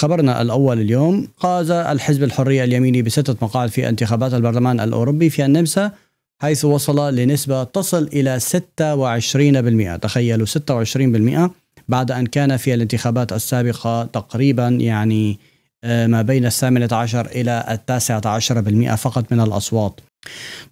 خبرنا الأول اليوم قاز الحزب الحرية اليميني بستة مقاعد في انتخابات البرلمان الأوروبي في النمسا حيث وصل لنسبة تصل إلى 26% تخيلوا 26% بعد أن كان في الانتخابات السابقة تقريبا يعني آه، ما بين الثامنة عشر إلى التاسعة عشر بالمئة فقط من الأصوات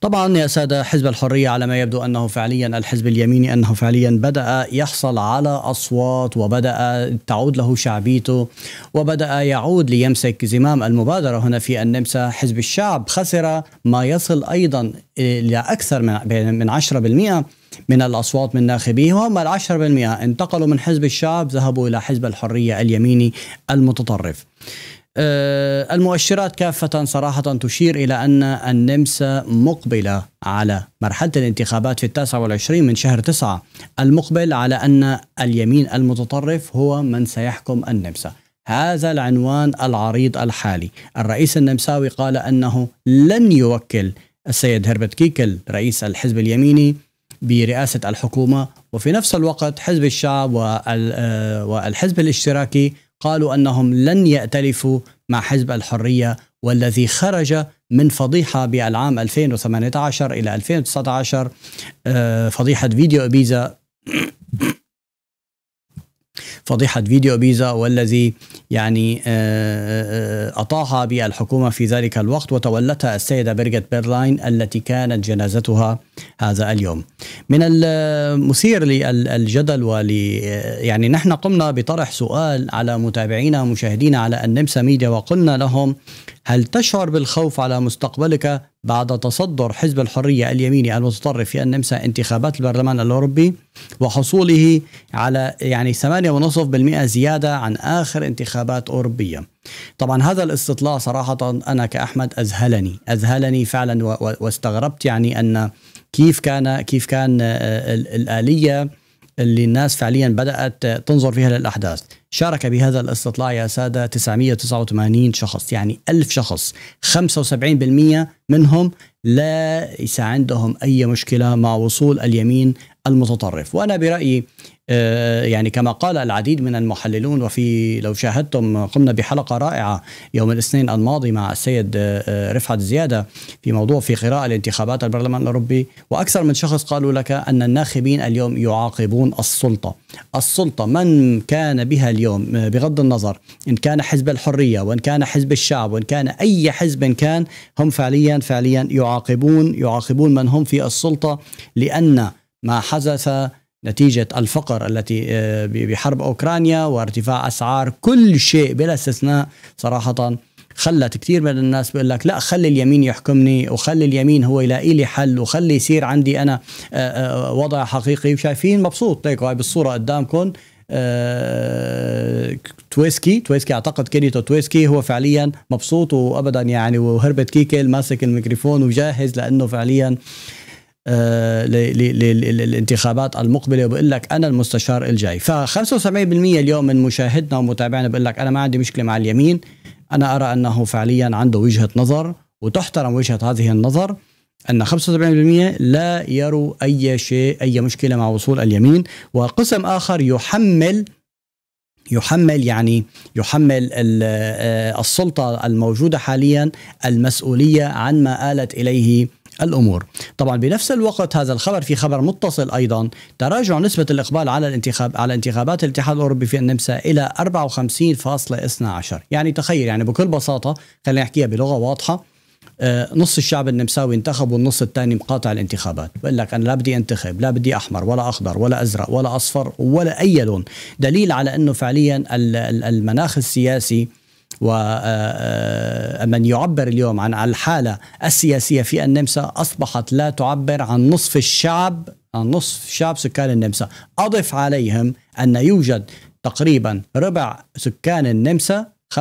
طبعا يا سادة حزب الحرية على ما يبدو أنه فعليا الحزب اليميني أنه فعليا بدأ يحصل على أصوات وبدأ تعود له شعبيته وبدأ يعود ليمسك زمام المبادرة هنا في النمسا حزب الشعب خسر ما يصل أيضا إلى أكثر من 10% من الأصوات من ناخبيه وهم العشر بالمئة انتقلوا من حزب الشعب ذهبوا إلى حزب الحرية اليميني المتطرف آه، المؤشرات كافة صراحة تشير إلى أن النمسا مقبلة على مرحلة الانتخابات في التاسع والعشرين من شهر تسعة المقبل على أن اليمين المتطرف هو من سيحكم النمسا هذا العنوان العريض الحالي الرئيس النمساوي قال أنه لن يوكل السيد هربت كيكل رئيس الحزب اليميني برئاسة الحكومة وفي نفس الوقت حزب الشعب آه، والحزب الاشتراكي قالوا انهم لن يأتلفوا مع حزب الحريه والذي خرج من فضيحه بالعام 2018 الى 2019 آه، فضيحه فيديو ابيزا فضيحه فيديو ابيزا والذي يعني آه، آه، آه، أطاها بالحكومة في ذلك الوقت وتولتها السيدة بيرجت بيرلاين التي كانت جنازتها هذا اليوم من المثير للجدل ول يعني نحن قمنا بطرح سؤال على متابعينا ومشاهدينا على النمسا ميديا وقلنا لهم هل تشعر بالخوف على مستقبلك بعد تصدر حزب الحرية اليميني المتطرف في النمسا انتخابات البرلمان الأوروبي وحصوله على يعني 8.5% زيادة عن آخر انتخابات انتخابات أوروبية طبعا هذا الاستطلاع صراحة أنا كأحمد أذهلني أذهلني فعلا واستغربت يعني أن كيف كان كيف كان الآلية اللي الناس فعليا بدأت تنظر فيها للأحداث شارك بهذا الاستطلاع يا سادة 989 شخص يعني ألف شخص 75% منهم ليس عندهم أي مشكلة مع وصول اليمين المتطرف وأنا برأيي آه، يعني كما قال العديد من المحللون وفي لو شاهدتم قمنا بحلقة رائعة يوم الاثنين الماضي مع السيد آه، رفعت زيادة في موضوع في قراءة الانتخابات البرلمان الأوروبي وأكثر من شخص قالوا لك أن الناخبين اليوم يعاقبون السلطة السلطة من كان بها اليوم آه، بغض النظر إن كان حزب الحرية وإن كان حزب الشعب وإن كان أي حزب كان هم فعليا فعليا يعاقبون يعاقبون من هم في السلطة لأن ما حدث نتيجة الفقر التي آه، بحرب أوكرانيا وارتفاع أسعار كل شيء بلا استثناء صراحة خلت كثير من الناس بيقول لك لا خلي اليمين يحكمني وخلي اليمين هو يلاقي لي حل وخلي يصير عندي أنا آه، آه، وضع حقيقي وشايفين مبسوط هيك هاي بالصورة قدامكم تويسكي تويسكي اعتقد كينيتو تويسكي هو فعليا مبسوط وابدا يعني وهربت كيكل ماسك الميكروفون وجاهز لانه فعليا آه، للانتخابات المقبله وبقول لك انا المستشار الجاي ف 75% اليوم من مشاهدنا ومتابعينا بقول لك انا ما عندي مشكله مع اليمين انا ارى انه فعليا عنده وجهه نظر وتحترم وجهه هذه النظر ان 75% لا يروا اي شيء اي مشكله مع وصول اليمين وقسم اخر يحمل يحمل يعني يحمل آه، السلطه الموجوده حاليا المسؤوليه عن ما آلت اليه الأمور طبعا بنفس الوقت هذا الخبر في خبر متصل أيضا تراجع نسبة الإقبال على الانتخاب على انتخابات الاتحاد الأوروبي في النمسا إلى 54.12 يعني تخيل يعني بكل بساطة خلينا نحكيها بلغة واضحة آه، نص الشعب النمساوي انتخب والنص الثاني مقاطع الانتخابات بقول لك انا لا بدي انتخب لا بدي احمر ولا اخضر ولا ازرق ولا اصفر ولا اي لون دليل على انه فعليا المناخ السياسي ومن يعبر اليوم عن الحالة السياسية في النمسا أصبحت لا تعبر عن نصف الشعب عن نصف شعب سكان النمسا أضف عليهم أن يوجد تقريبا ربع سكان النمسا 25%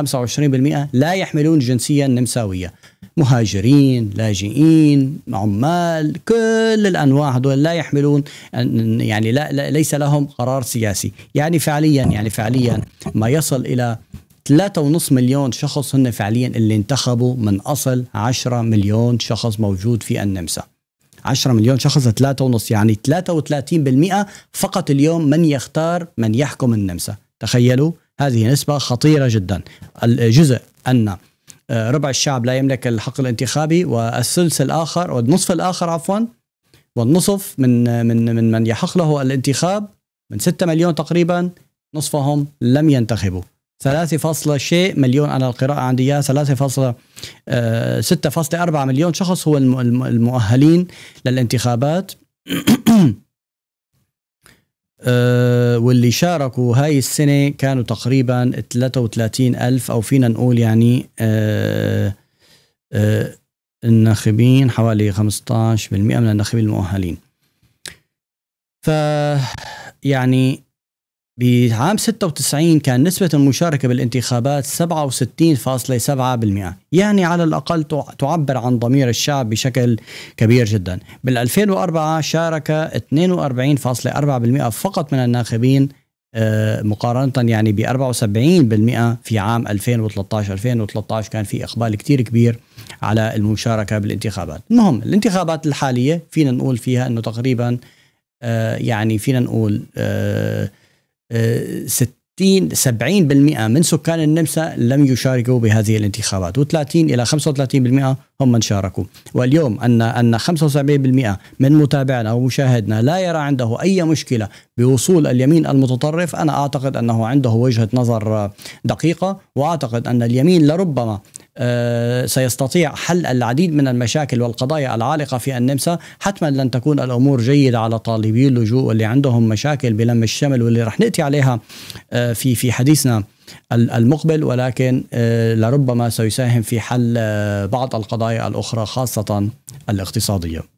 لا يحملون جنسية نمساوية مهاجرين لاجئين عمال كل الأنواع هذول لا يحملون يعني لا ليس لهم قرار سياسي يعني فعليا يعني فعليا ما يصل إلى 3.5 مليون شخص هن فعليا اللي انتخبوا من اصل 10 مليون شخص موجود في النمسا 10 مليون شخص 3.5 يعني 33% فقط اليوم من يختار من يحكم النمسا تخيلوا هذه نسبة خطيرة جدا الجزء أن آه، ربع الشعب لا يملك الحق الانتخابي والثلث الآخر والنصف الآخر عفوا والنصف من من من من يحق له الانتخاب من 6 مليون تقريبا نصفهم لم ينتخبوا ثلاثة فاصلة شيء مليون أنا القراءة عندي إياها ثلاثة فاصلة آه، ستة فاصلة أربعة مليون شخص هو المؤهلين للانتخابات آه، واللي شاركوا هاي السنة كانوا تقريبا 33 ألف أو فينا نقول يعني آه، الناخبين حوالي 15% من الناخبين المؤهلين ف يعني بعام 96 كان نسبة المشاركة بالانتخابات 67.7% يعني على الأقل تعبر عن ضمير الشعب بشكل كبير جدا بال 2004 شارك 42.4% فقط من الناخبين آه، مقارنة يعني ب 74% في عام 2013 2013 كان في إقبال كتير كبير على المشاركة بالانتخابات المهم الانتخابات الحالية فينا نقول فيها أنه تقريبا آه، يعني فينا نقول آه، 60 70% من سكان النمسا لم يشاركوا بهذه الانتخابات و30 الى 35% هم من شاركوا واليوم أن أن 75% من متابعنا ومشاهدنا لا يرى عنده أي مشكلة بوصول اليمين المتطرف أنا أعتقد أنه عنده وجهة نظر دقيقة وأعتقد أن اليمين لربما آه، سيستطيع حل العديد من المشاكل والقضايا العالقة في النمسا حتما لن تكون الأمور جيدة على طالبي اللجوء واللي عندهم مشاكل بلم الشمل واللي رح نأتي عليها آه، في في حديثنا المقبل ولكن آه، لربما سيساهم في حل آه، بعض القضايا الاخرى خاصه الاقتصاديه